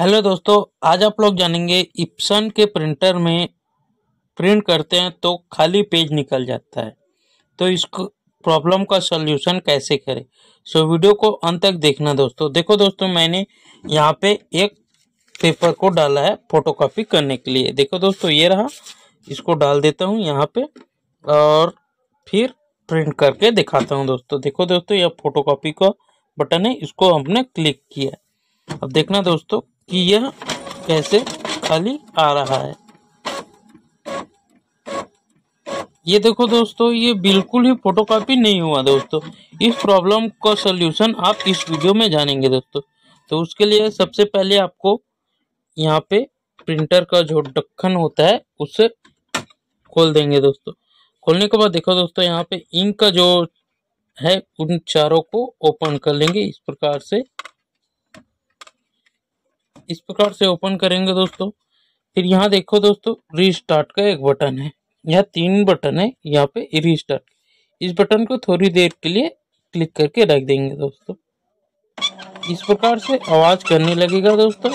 hello दोस्तों आज आप लोग जानेंगे इप्सन के प्रिंटर में प्रिंट करते हैं तो खाली पेज निकल जाता है तो इसको प्रॉब्लम का सोल्यूशन कैसे करें सो so, वीडियो को अंत तक देखना दोस्तों देखो दोस्तों मैंने यहाँ पे एक पेपर को डाला है फोटोकॉपी करने के लिए देखो दोस्तों ये रहा इसको डाल देता हूँ यहाँ पे और फिर प्रिंट करके दिखाता हूँ दोस्तों देखो दोस्तों यह फोटोकॉपी का बटन है इसको हमने क्लिक किया अब देखना दोस्तों कि यह कैसे खाली आ रहा है ये देखो दोस्तों ये बिल्कुल ही फोटोकॉपी नहीं हुआ दोस्तों इस प्रॉब्लम का सलूशन आप इस वीडियो में जानेंगे दोस्तों तो उसके लिए सबसे पहले आपको यहाँ पे प्रिंटर का जो ढक्कन होता है उसे खोल देंगे दोस्तों खोलने के बाद देखो दोस्तों यहाँ पे इंक का जो है उन चारों को ओपन कर लेंगे इस प्रकार से इस प्रकार से ओपन करेंगे दोस्तों फिर यहाँ देखो दोस्तों रीस्टार्ट का एक बटन है यहाँ तीन बटन है यहाँ पे रीस्टार्ट इस बटन को थोड़ी देर के लिए क्लिक करके रख देंगे दोस्तों इस प्रकार से आवाज़ करने लगेगा दोस्तों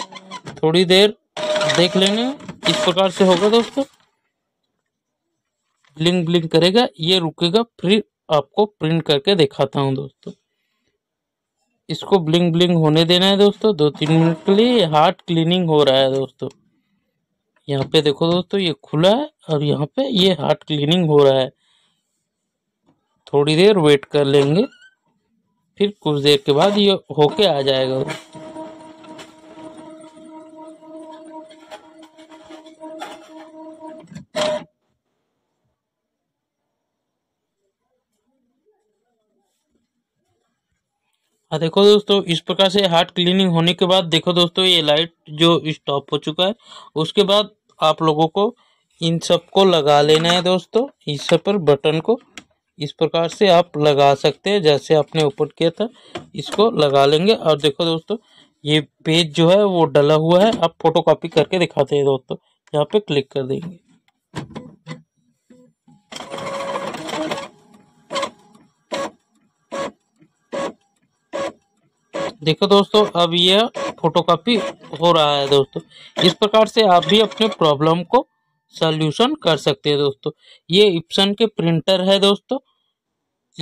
थोड़ी देर देख लेने इस प्रकार से होगा दोस्तों ब्लिंक ब्लिंक करेगा ये रुकेगा फिर आपको प्रिंट करके दिखाता हूँ दोस्तों इसको ब्लिंग ब्लिंग होने देना है दोस्तों दो तीन मिनट के लिए हार्ट क्लीनिंग हो रहा है दोस्तों यहाँ पे देखो दोस्तों ये खुला है और यहाँ पे ये हार्ट क्लीनिंग हो रहा है थोड़ी देर वेट कर लेंगे फिर कुछ देर के बाद ये होके आ जाएगा हाँ देखो दोस्तों इस प्रकार से हार्ट क्लीनिंग होने के बाद देखो दोस्तों ये लाइट जो स्टॉप हो चुका है उसके बाद आप लोगों को इन सब को लगा लेना है दोस्तों इस सब पर बटन को इस प्रकार से आप लगा सकते हैं जैसे आपने ऊपर किया था इसको लगा लेंगे और देखो दोस्तों ये पेज जो है वो डला हुआ है आप फोटो कॉपी करके दिखाते हैं दोस्तों यहाँ पर क्लिक कर देंगे देखो दोस्तों अब ये फोटोकॉपी हो रहा है दोस्तों इस प्रकार से आप भी अपने प्रॉब्लम को सॉल्यूशन कर सकते हैं दोस्तों ये इप्सन के प्रिंटर है दोस्तों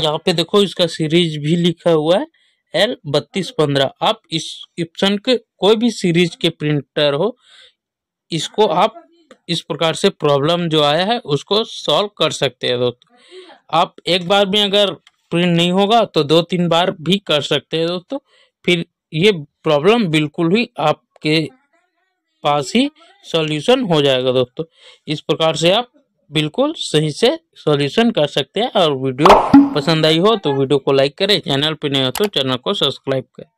यहाँ पे देखो इसका सीरीज भी लिखा हुआ है एल बत्तीस पंद्रह आप इस इप्सन के कोई भी सीरीज के प्रिंटर हो इसको आप इस प्रकार से प्रॉब्लम जो आया है उसको सॉल्व कर सकते हैं दोस्तों आप एक बार भी अगर प्रिंट नहीं होगा तो दो तीन बार भी कर सकते हैं दोस्तों फिर ये प्रॉब्लम बिल्कुल ही आपके पास ही सॉल्यूशन हो जाएगा दोस्तों इस प्रकार से आप बिल्कुल सही से सॉल्यूशन कर सकते हैं और वीडियो पसंद आई हो तो वीडियो को लाइक करें चैनल पर नहीं हो तो चैनल को सब्सक्राइब करें